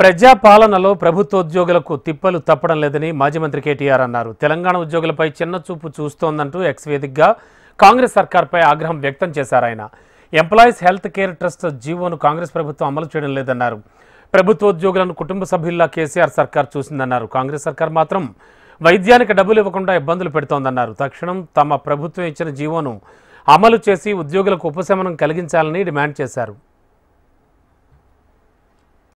ప్రజాపాలనలో ప్రభుత్వోద్యోగులకు తిప్పలు తప్పడం లేదని మాజీ మంత్రి కేటీఆర్ అన్నారు తెలంగాణ ఉద్యోగులపై చిన్న చూపు చూస్తోందంటూ ఎక్స్ వేదికగా కాంగ్రెస్ సర్కార్పై ఆగ్రహం వ్యక్తం చేశారు ఆయన ఎంప్లాయీస్ హెల్త్ కేర్ ట్రస్ట్ జీవోను కాంగ్రెస్ ప్రభుత్వం అమలు చేయడం లేదన్నారు ప్రభుత్వోద్యోగులను కుటుంబ సభ్యుల్లా కేసీఆర్ సర్కార్ చూసిందన్నారు కాంగ్రెస్ సర్కార్ మాత్రం వైద్యానికి డబ్బులు ఇవ్వకుండా ఇబ్బందులు పెడుతోందన్నారు తక్షణం తమ ప్రభుత్వం ఇచ్చిన జీవోను అమలు చేసి ఉద్యోగులకు ఉపశమనం కలిగించాలని డిమాండ్ చేశారు